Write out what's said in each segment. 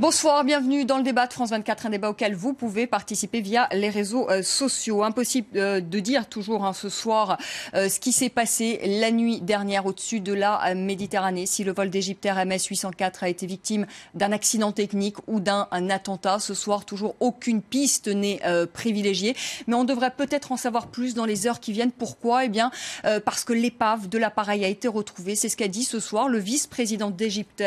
Bonsoir, bienvenue dans le débat de France 24, un débat auquel vous pouvez participer via les réseaux euh, sociaux. Impossible euh, de dire toujours hein, ce soir euh, ce qui s'est passé la nuit dernière au-dessus de la Méditerranée, si le vol d'Égypte MS-804 a été victime d'un accident technique ou d'un attentat. Ce soir, toujours aucune piste n'est privilégiée, mais on devrait peut-être en savoir plus dans les heures qui viennent. Pourquoi Eh bien, parce que l'épave de l'appareil a été retrouvée. C'est ce qu'a dit ce soir le vice-président d'Égypte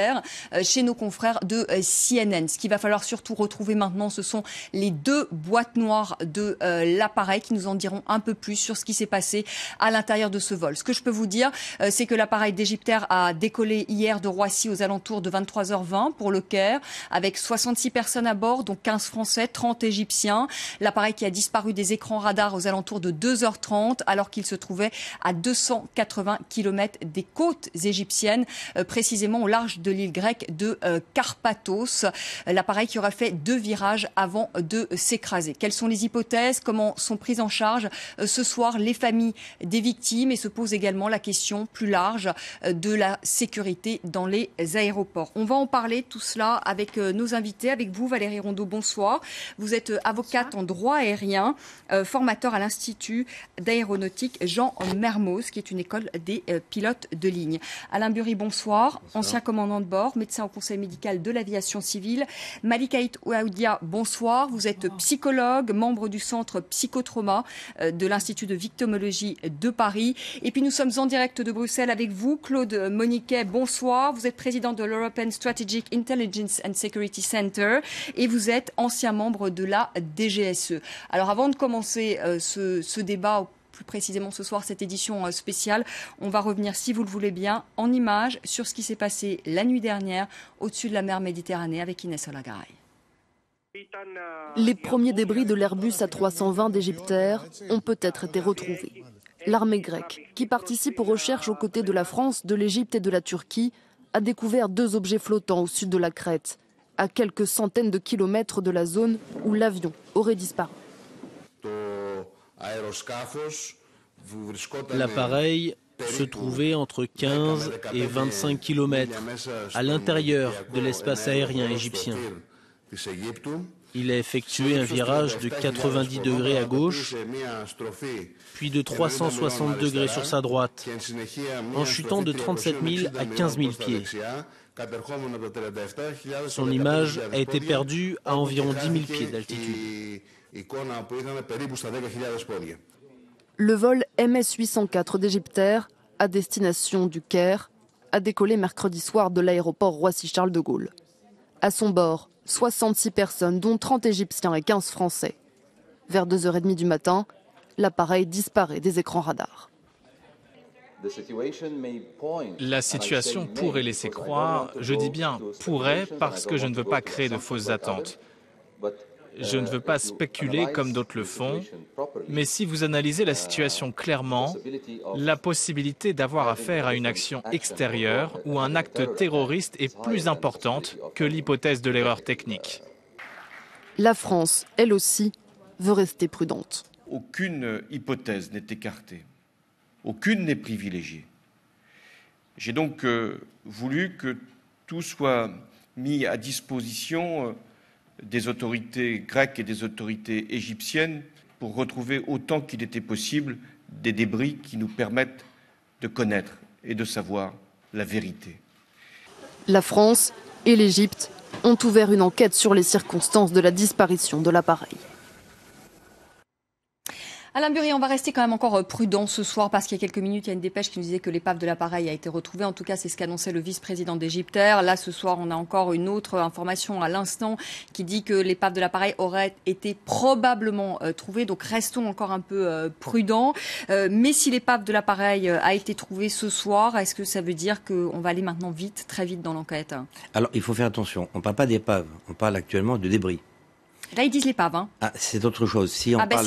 chez nos confrères de CIA. Ce qu'il va falloir surtout retrouver maintenant, ce sont les deux boîtes noires de euh, l'appareil qui nous en diront un peu plus sur ce qui s'est passé à l'intérieur de ce vol. Ce que je peux vous dire, euh, c'est que l'appareil d'Égypter a décollé hier de Roissy aux alentours de 23h20 pour le Caire, avec 66 personnes à bord, dont 15 Français, 30 Égyptiens. L'appareil qui a disparu des écrans radars aux alentours de 2h30, alors qu'il se trouvait à 280 km des côtes égyptiennes, euh, précisément au large de l'île grecque de Carpathos. Euh, l'appareil qui aura fait deux virages avant de s'écraser. Quelles sont les hypothèses Comment sont prises en charge euh, ce soir les familles des victimes Et se pose également la question plus large euh, de la sécurité dans les aéroports. On va en parler tout cela avec nos invités, avec vous Valérie Rondeau, bonsoir. Vous êtes avocate en droit aérien, formateur à l'Institut d'aéronautique Jean Mermoz, qui est une école des pilotes de ligne. Alain Burry, bonsoir. ancien commandant de bord, médecin au conseil médical de l'aviation civile ville. Malikaït Ouaoudia, bonsoir. Vous êtes psychologue, membre du centre psychotrauma euh, de l'Institut de victimologie de Paris. Et puis nous sommes en direct de Bruxelles avec vous, Claude Moniquet, bonsoir. Vous êtes président de l'European Strategic Intelligence and Security Center et vous êtes ancien membre de la DGSE. Alors avant de commencer euh, ce, ce débat plus précisément ce soir cette édition euh, spéciale. On va revenir, si vous le voulez bien, en images sur ce qui s'est passé la nuit dernière au-dessus de la mer Méditerranée avec Inès Olagaray. Les premiers débris de l'Airbus A320 d'Égyptaire ont peut-être été retrouvés. L'armée grecque, qui participe aux recherches aux côtés de la France, de l'Égypte et de la Turquie, a découvert deux objets flottants au sud de la Crète, à quelques centaines de kilomètres de la zone où l'avion aurait disparu. L'appareil se trouvait entre 15 et 25 km à l'intérieur de l'espace aérien égyptien. Il a effectué un virage de 90 degrés à gauche, puis de 360 degrés sur sa droite, en chutant de 37 000 à 15 000 pieds. Son image a été perdue à environ 10 000 pieds d'altitude. Hein, Le vol MS-804 d'Égyptaire, à destination du Caire, a décollé mercredi soir de l'aéroport Roissy-Charles de Gaulle. À son bord, 66 personnes, dont 30 Égyptiens et 15 Français. Vers 2h30 du matin, l'appareil disparaît des écrans radars. La situation pourrait laisser croire, je dis bien pourrait parce que je ne veux pas créer de fausses attentes. Je ne uh, veux pas spéculer comme d'autres le font, mais si vous analysez la uh, situation clairement, la possibilité d'avoir affaire à une action extérieure ou un acte terroriste est plus importante que l'hypothèse de l'erreur technique. La France, elle aussi, veut rester prudente. Aucune hypothèse n'est écartée. Aucune n'est privilégiée. J'ai donc euh, voulu que tout soit mis à disposition euh, des autorités grecques et des autorités égyptiennes pour retrouver autant qu'il était possible des débris qui nous permettent de connaître et de savoir la vérité. La France et l'Égypte ont ouvert une enquête sur les circonstances de la disparition de l'appareil. Alain Burry, on va rester quand même encore euh, prudent ce soir parce qu'il y a quelques minutes, il y a une dépêche qui nous disait que l'épave de l'appareil a été retrouvée. En tout cas, c'est ce qu'annonçait le vice-président d'Égypte. Là, ce soir, on a encore une autre information à l'instant qui dit que l'épave de l'appareil aurait été probablement euh, trouvée. Donc, restons encore un peu euh, prudents. mais si l'épave de l'appareil a été trouvée ce soir, est-ce que ça veut dire qu'on va aller maintenant vite, très vite dans l'enquête Alors, il faut faire attention. On ne parle pas d'épave. On parle actuellement de débris. Là, ils disent les hein. ah, c'est autre chose. Si on ah, ben,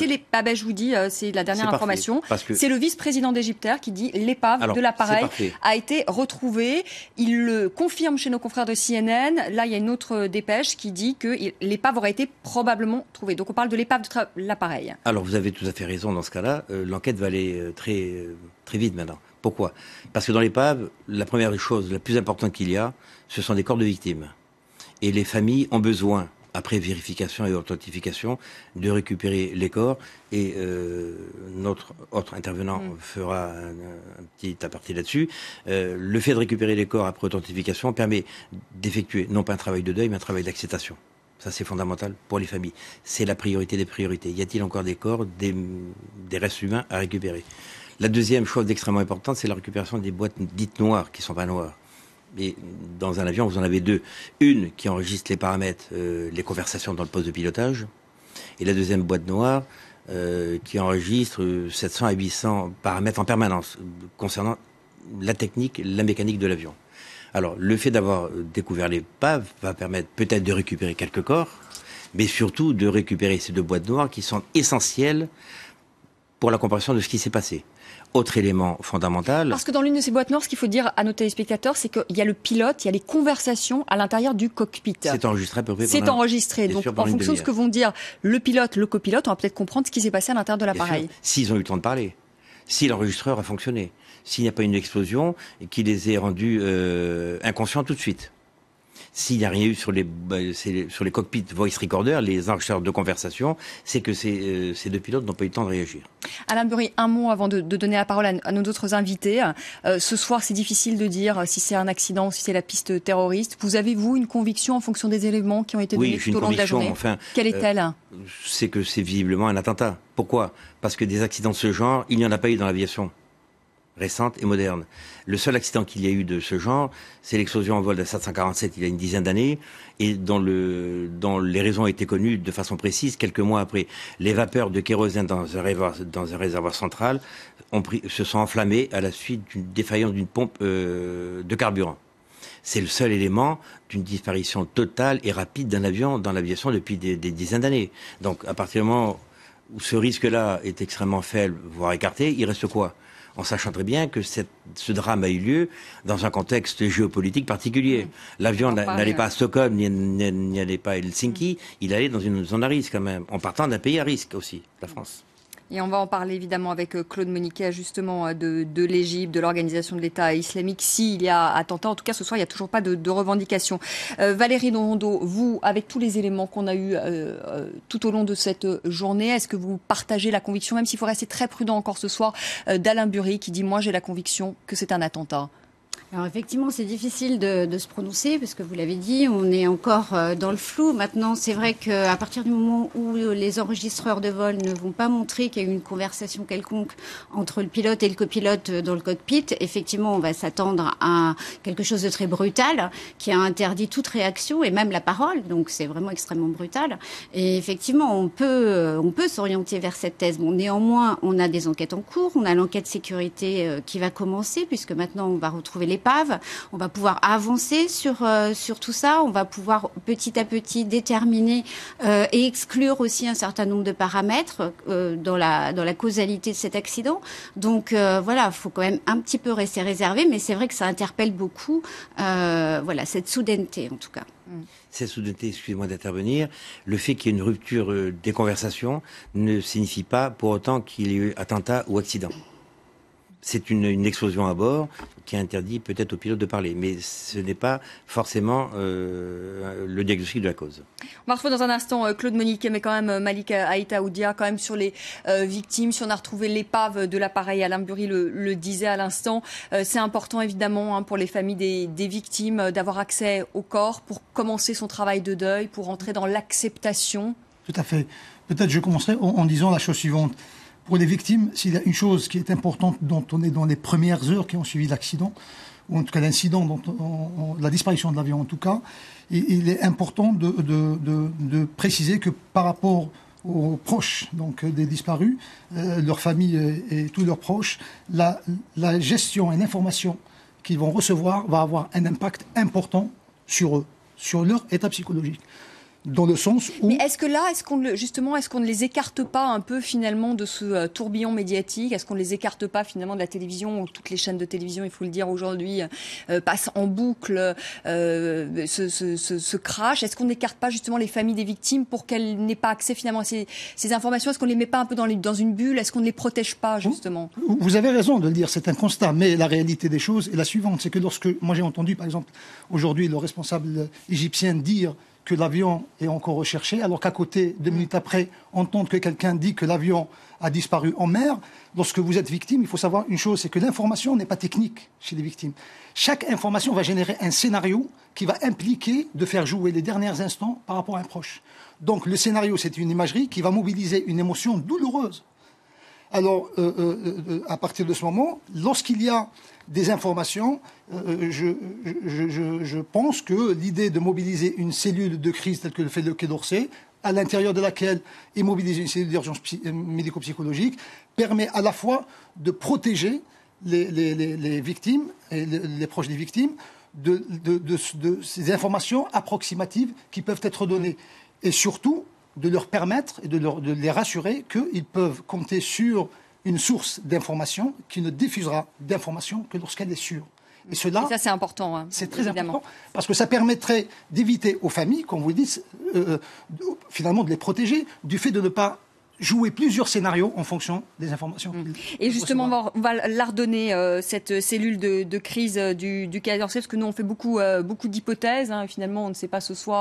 je vous dis, euh, c'est la dernière information. C'est le vice-président égyptien qui dit l'épave de l'appareil a été retrouvée. Il le confirme chez nos confrères de CNN. Là, il y a une autre dépêche qui dit que l'épave aurait été probablement trouvée. Donc on parle de l'épave de l'appareil. Alors vous avez tout à fait raison dans ce cas-là. Euh, l'enquête va aller euh, très, très vite maintenant. Pourquoi Parce que dans l'épave, la première chose, la plus importante qu'il y a, ce sont des corps de victimes. Et les familles ont besoin après vérification et authentification, de récupérer les corps. Et euh, notre autre intervenant mm. fera un, petit aparté là-dessus. Euh, le fait de récupérer les corps après authentification permet d'effectuer non pas un travail de deuil, mais un travail d'acceptation. Ça, c'est fondamental pour les familles. C'est la priorité des priorités. Y a-t-il encore des corps, des, des restes humains à récupérer La deuxième chose d'extrêmement importante, c'est la récupération des boîtes dites noires, qui ne sont pas noires mais dans un avion, vous en avez deux. Une qui enregistre les paramètres, euh, les conversations dans le poste de pilotage, et la deuxième boîte noire euh, qui enregistre 700 euh, à 800 paramètres en permanence concernant la technique, la mécanique de l'avion. Alors, le fait d'avoir découvert les PAV va permettre peut-être de récupérer quelques corps, mais surtout de récupérer ces deux boîtes noires qui sont essentielles pour la compréhension de ce qui s'est passé. Autre élément fondamental. Parce que dans l'une de ces boîtes noires, ce qu'il faut dire à nos téléspectateurs, c'est qu'il y a le pilote, il y a les conversations à l'intérieur du cockpit. C'est enregistré à peu près. C'est enregistré. Donc, en fonction de ce que vont dire le pilote, le copilote, on va peut-être comprendre ce qui s'est passé à l'intérieur de l'appareil. S'ils ont eu le temps de parler. Si l'enregistreur a fonctionné. S'il n'y a pas eu une explosion et qui les ait rendus euh, inconscients tout de suite. S'il n'y a rien eu bah, sur les, cockpits voice recorder, les enregistreurs de conversation, c'est que euh, ces, deux pilotes n'ont pas eu le temps de réagir. Alain Burry, un mot avant de, donner la parole à, nos autres invités. Euh, ce soir, c'est difficile de dire si c'est un accident, si c'est la piste terroriste. Vous avez, vous, une conviction en fonction des éléments qui ont été donnés tout au long de la journée enfin, Quelle euh, est-elle C'est que c'est visiblement un attentat. Pourquoi Parce que des accidents de ce genre, il n'y en a pas eu dans l'aviation récente et moderne. Le seul accident qu'il y a eu de ce genre, c'est l'explosion en vol d'un 747 il y a une dizaine d'années, et dont, les raisons étaient connues de façon précise quelques mois après. Les vapeurs de kérosène dans un réservoir, central se sont enflammées à la suite d'une défaillance d'une pompe euh, de carburant. C'est le seul élément d'une disparition totale et rapide d'un avion dans l'aviation depuis des, des dizaines d'années. Donc à partir du moment où ce risque-là est extrêmement faible, voire écarté, il reste quoi en sachant très bien que ce drame a eu lieu dans un contexte géopolitique particulier. Mmh. L'avion n'allait pas à euh, Stockholm, n'y allait pas à Helsinki, mmh. il allait dans une zone à risque quand même, en partant d'un pays à risque aussi, la France. Et on va en parler évidemment avec euh, Claude Moniquet, justement, euh, de, l'Égypte, de l'organisation de l'État islamique, s'il y a attentat. En tout cas, ce soir, il n'y a toujours pas de, revendication. revendications. Euh, Valérie Dondo, vous, avec tous les éléments qu'on a eus tout au long de cette journée, est-ce que vous partagez la conviction, même s'il faut rester très prudent encore ce soir, d'Alain Bury qui dit Moi, j'ai la conviction que c'est un attentat alors effectivement, c'est difficile de, de, se prononcer parce que vous l'avez dit, on est encore euh, dans le flou. Maintenant, c'est vrai qu'à partir du moment où les enregistreurs de vol ne vont pas montrer qu'il y a eu une conversation quelconque entre le pilote et le copilote euh, dans le cockpit, effectivement, on va s'attendre à quelque chose de très brutal qui a interdit toute réaction et même la parole. Donc c'est vraiment extrêmement brutal. Et effectivement, on peut euh, on peut s'orienter vers cette thèse. Bon, néanmoins, on a des enquêtes en cours, on a l'enquête sécurité qui va commencer puisque maintenant on va retrouver les on va pouvoir avancer sur, euh, sur tout ça. On va pouvoir petit à petit déterminer euh, et exclure aussi un certain nombre de paramètres euh, dans, la, dans la causalité de cet accident. Donc voilà, il faut quand même un petit peu rester réservé, mais c'est vrai que ça interpelle beaucoup voilà, cette soudaineté en tout cas. Mm. Cette soudaineté, excusez-moi d'intervenir, le fait qu'il y ait une rupture des conversations ne signifie pas pour autant qu'il y ait eu attentat ou accident c'est une, explosion à bord qui interdit peut-être aux pilotes de parler, mais ce n'est pas forcément euh, le diagnostic de la cause. On va retrouver dans un instant euh, Claude Monique, mais quand même euh, Malik Aïta quand même sur les victimes, si on a retrouvé l'épave de l'appareil, Alain Burry le, disait à l'instant, c'est important évidemment hein, pour les familles des, victimes d'avoir accès au corps pour commencer son travail de deuil, pour entrer dans l'acceptation. Tout à fait. Peut-être je commencerai en disant la chose suivante. Pour les victimes, s'il y a une chose qui est importante dont on est dans les premières heures qui ont suivi l'accident, ou en tout cas l'incident, la disparition de l'avion en tout cas, il, est important de, préciser que par rapport aux proches donc, des disparus, euh, leurs familles et, tous leurs proches, la gestion et l'information qu'ils vont recevoir va avoir un impact important sur eux, sur leur état psychologique dans le sens où. Mais est-ce que là, est-ce qu'on justement, est-ce qu'on ne les écarte pas un peu finalement de ce euh, tourbillon médiatique Est-ce qu'on ne les écarte pas finalement de la télévision où toutes les chaînes de télévision, il faut le dire aujourd'hui, euh, euh, passent en boucle ce, ce, crash Est-ce qu'on n'écarte pas justement les familles des victimes pour qu'elles n'aient pas accès finalement à ces, informations Est-ce qu'on ne les met pas un peu dans, une bulle Est-ce qu'on ne les protège pas justement vous, vous avez raison de le dire, c'est un constat, mais la réalité des choses est la suivante, c'est que lorsque moi j'ai entendu par exemple aujourd'hui le responsable égyptien dire que l'avion est encore recherché, alors qu'à côté, deux minutes après, on entend que quelqu'un dit que l'avion a disparu en mer, lorsque vous êtes victime, il faut savoir une chose, c'est que l'information n'est pas technique chez les victimes. Chaque information va générer un scénario qui va impliquer de faire jouer les derniers instants par rapport à un proche. Donc le scénario, c'est une imagerie qui va mobiliser une émotion douloureuse. Alors, euh, euh, euh, à partir de ce moment, lorsqu'il y a des informations. Euh, euh, je, pense que l'idée de mobiliser une cellule de crise telle que le fait le Quai d'Orsay, à l'intérieur de laquelle est mobilisée une cellule d'urgence euh, médico-psychologique, permet à la fois de protéger les, victimes et les proches des victimes de, ces informations approximatives qui peuvent être données. Et surtout, de leur permettre et de, les rassurer qu'ils peuvent compter sur une source d'information qui ne diffusera d'informations que lorsqu'elle est sûre. Et cela, c'est important. Hein, c'est très important parce que ça permettrait d'éviter aux familles, comme vous le euh, euh, finalement de les protéger du fait de ne pas jouer plusieurs scénarios en fonction des informations. Mm. Et justement, on va l'ardonner, euh, cette cellule de, de crise euh, du, du Quai d'Orsay, parce que nous, on fait beaucoup, euh, beaucoup d'hypothèses. Hein, finalement, on ne sait pas ce soir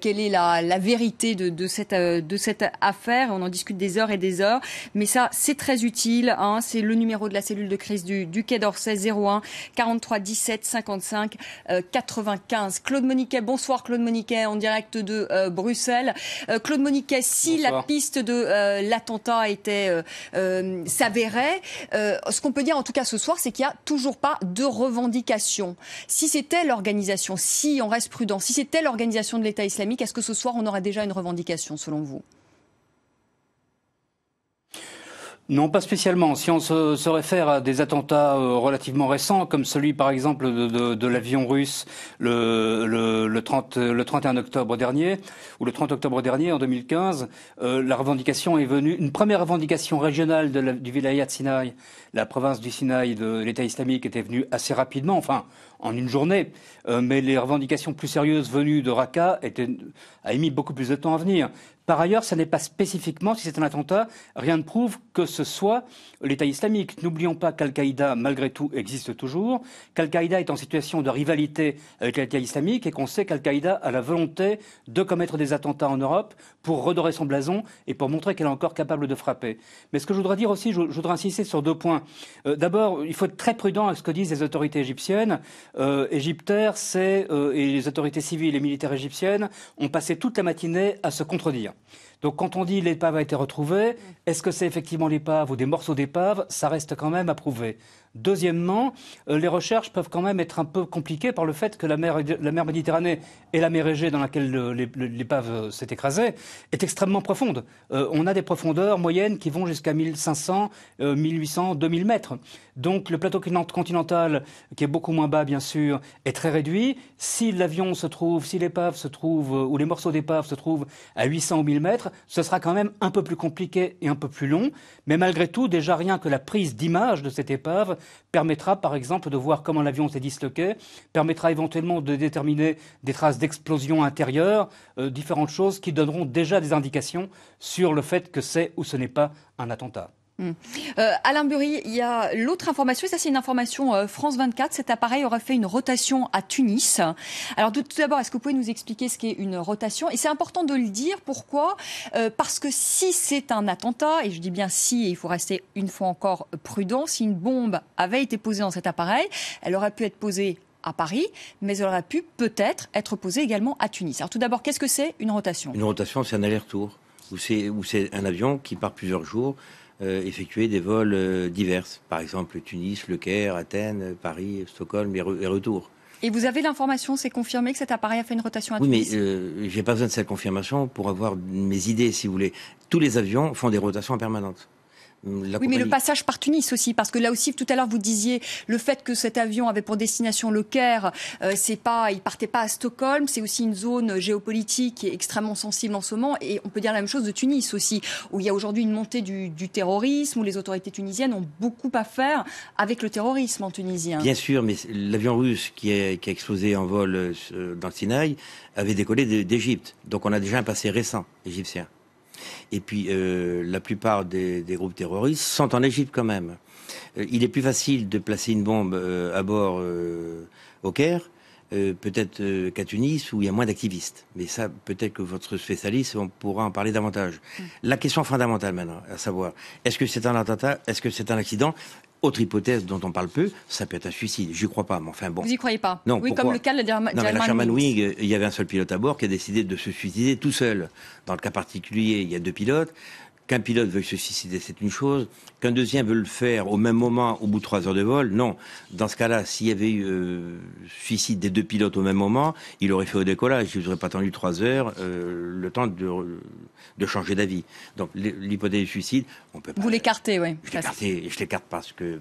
quelle est la, la vérité de, de cette, de cette affaire. On en discute des heures et des heures. Mais ça, c'est très utile. Hein, c'est le numéro de la cellule de crise du, du Quai d'Orsay, 01 43 17 55 95. Claude Moniquet, bonsoir Claude Moniquet, en direct de Bruxelles. Claude Moniquet, si la piste de euh, l'attentat a euh, euh, s'avérait. Euh, ce qu'on peut dire en tout cas ce soir, c'est qu'il n'y a toujours pas de revendication. Si c'était l'organisation, si on reste prudent, si c'était l'organisation de l'État islamique, est-ce que ce soir on aura déjà une revendication selon vous non, pas spécialement. Si on se, réfère à des attentats euh, relativement récents, comme celui par exemple de, l'avion russe le, le, le, 30, 31 octobre dernier, ou le 30 octobre dernier en 2015, euh, la revendication est venue, une première revendication régionale de du vilayat Sinaï, la province du Sinaï de l'État islamique était venue assez rapidement, enfin en une journée, euh, mais les revendications plus sérieuses venues de Raqqa étaient, a émis beaucoup plus de temps à venir. Par ailleurs, ce n'est pas spécifiquement, si c'est un attentat, rien ne prouve que ce soit l'État islamique. N'oublions pas qu'Al-Qaïda, malgré tout, existe toujours, qu'Al-Qaïda est en situation de rivalité avec l'État islamique et qu'on sait qu'Al-Qaïda a la volonté de commettre des attentats en Europe pour redorer son blason et pour montrer qu'elle est encore capable de frapper. Mais ce que je voudrais dire aussi, je, voudrais insister sur deux points. Euh, d'abord, il faut être très prudent à ce que disent les autorités égyptiennes. Euh, Égyptaires, c'est, euh, et les autorités civiles et militaires égyptiennes ont passé toute la matinée à se contredire. Donc quand on dit l'épave a été retrouvée, mm. est-ce que c'est effectivement l'épave ou des morceaux d'épave Ça reste quand même à prouver. Deuxièmement, euh, les recherches peuvent quand même être un peu compliquées par le fait que la mer, Méditerranée et la mer Égée dans laquelle l'épave euh, s'est écrasée est extrêmement profonde. Euh, on a des profondeurs moyennes qui vont jusqu'à 1500, 1800, 2000 mètres. Donc le plateau continental, qui est beaucoup moins bas bien sûr, est très réduit. Si l'avion se trouve, si l'épave se trouve, ou les morceaux d'épave se trouvent à 800 mètres, ce sera quand même un peu plus compliqué et un peu plus long. Mais malgré tout, déjà rien que la prise d'image de cette épave permettra par exemple de voir comment l'avion s'est disloqué, permettra éventuellement de déterminer des traces d'explosion intérieure, euh, différentes choses qui donneront déjà des indications sur le fait que c'est ou ce n'est pas un attentat. Hum. Euh, Alain Burry, il y a l'autre information, et ça c'est une information euh, France 24, cet appareil aura fait une rotation à Tunis. Alors tout, d'abord, est-ce que vous pouvez nous expliquer ce qu'est une rotation Et c'est important de le dire, pourquoi euh, Parce que si c'est un attentat, et je dis bien si, et il faut rester une fois encore prudent, si une bombe avait été posée dans cet appareil, elle aurait pu être posée à Paris, mais elle aurait pu peut-être être posée également à Tunis. Alors tout d'abord, qu'est-ce que c'est une rotation Une rotation, c'est un aller-retour, ou c'est un avion qui part plusieurs jours euh, effectuer des vols euh, divers, par exemple Tunis, Le Caire, Athènes, Paris, Stockholm et, retour. Et vous avez l'information, c'est confirmé que cet appareil a fait une rotation à Oui, mais euh, j'ai pas besoin de cette confirmation pour avoir mes idées, si vous voulez. Tous les avions font des rotations permanentes oui, mais le passage par Tunis aussi, parce que là aussi, tout à l'heure, vous disiez le fait que cet avion avait pour destination le Caire, euh, c'est pas, il partait pas à Stockholm, c'est aussi une zone géopolitique extrêmement sensible en ce moment, et on peut dire la même chose de Tunis aussi, où il y a aujourd'hui une montée du, terrorisme, où les autorités tunisiennes ont beaucoup à faire avec le terrorisme en Tunisie. Bien sûr, mais l'avion russe qui, qui a explosé en vol euh, dans le Sinaï avait décollé d'Égypte, donc on a déjà un passé récent égyptien. Et puis, euh, la plupart des, groupes terroristes sont en Égypte quand même. Euh, il est plus facile de placer une bombe euh, à bord au Caire, peut-être qu'à Tunis, où il y a moins d'activistes. Mais ça, peut-être que votre spécialiste, on pourra en parler davantage. Mm. La question fondamentale maintenant, à savoir, est-ce que c'est un attentat, est-ce que c'est un accident autre hypothèse dont on parle peu, ça peut être un suicide. Je crois pas, mais enfin bon. Vous n'y croyez pas Non. Oui, comme le cas de la Wing. il y avait un seul pilote à bord qui a décidé de se suicider tout seul. Dans le cas particulier, il y a deux pilotes. Qu'un pilote veuille se suicider, c'est une chose. Qu'un deuxième veut le faire au même moment, au bout de trois heures de vol, non. Dans ce cas-là, s'il y avait eu euh, suicide des deux pilotes au même moment, il aurait fait au décollage. Il n'aurait pas attendu trois heures, euh, le temps de, de changer d'avis. Donc l'hypothèse du suicide, on peut pas. Vous l'écartez, oui. Je l'écarte, parce que,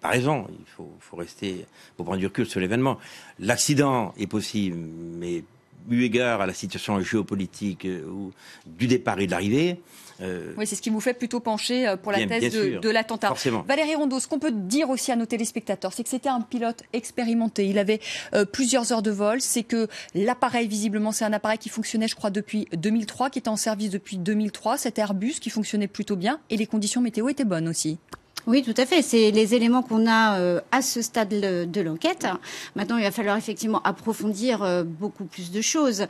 par raison, il faut, faut rester, faut prendre du recul sur l'événement. L'accident est possible, mais eu égard à la situation géopolitique euh, du départ et de l'arrivée. Euh, oui, c'est ce qui vous fait plutôt pencher euh, pour la thèse de, de l'attentat. Valérie Rondeau, ce qu'on peut dire aussi à nos téléspectateurs, c'est que c'était un pilote expérimenté. Il avait plusieurs heures de vol. C'est que l'appareil, visiblement, c'est un appareil qui fonctionnait, je crois, depuis 2003, qui était en service depuis 2003. Cet Airbus qui fonctionnait plutôt bien et les conditions météo étaient bonnes aussi. Oui, tout à fait. C'est les éléments qu'on a euh, à ce stade euh, de l'enquête. Maintenant, il va falloir effectivement approfondir euh, beaucoup plus de choses.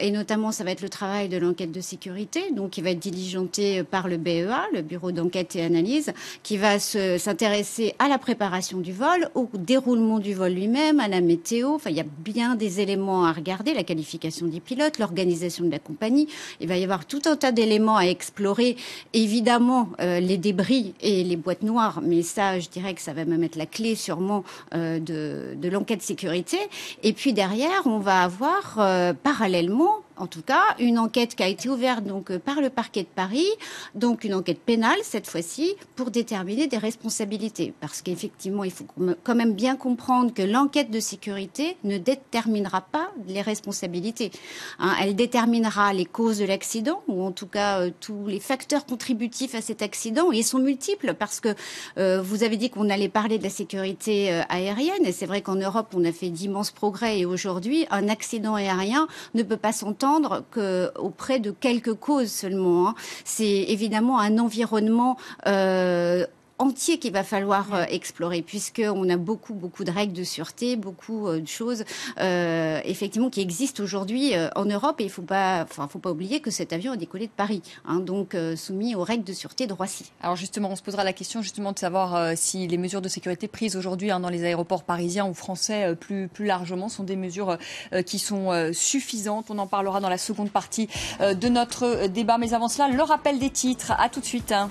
et notamment, ça va être le travail de l'enquête de sécurité, donc qui va être diligenté par le BEA, le Bureau d'enquête et analyse, qui va s'intéresser à la préparation du vol, au déroulement du vol lui-même, à la météo. Enfin, il y a bien des éléments à regarder, la qualification des pilotes, l'organisation de la compagnie. Il va y avoir tout un tas d'éléments à explorer. Évidemment, les débris et les boîtes mais ça, je dirais que ça va me mettre la clé sûrement euh, de l'enquête sécurité. Et puis derrière, on va avoir euh, parallèlement en tout cas, une enquête qui a été ouverte donc euh, par le parquet de Paris, donc une enquête pénale cette fois-ci pour déterminer des responsabilités, parce qu'effectivement, il faut quand même bien comprendre que l'enquête de sécurité ne déterminera pas les responsabilités. Hein. elle déterminera les causes de l'accident ou en tout cas euh, tous les facteurs contributifs à cet accident. Et ils sont multiples parce que euh, vous avez dit qu'on allait parler de la sécurité aérienne et c'est vrai qu'en Europe on a fait d'immenses progrès et aujourd'hui un accident aérien ne peut pas s'entendre que qu'auprès de quelques causes seulement. Hein. C'est évidemment un environnement euh, entier qu'il va falloir euh, explorer, puisqu'on a beaucoup, beaucoup de règles de sûreté, beaucoup euh, de choses, euh, effectivement, qui existent aujourd'hui en Europe. Et il faut pas, enfin, faut pas oublier que cet avion a décollé de Paris, hein, donc soumis aux règles de sûreté de Roissy. Alors, justement, on se posera la question, justement, de savoir si les mesures de sécurité prises aujourd'hui hein, dans les aéroports parisiens ou français, plus, plus largement, sont des mesures qui sont suffisantes. On en parlera dans la seconde partie de notre débat. Mais avant cela, le rappel des titres. À tout de suite. Hein.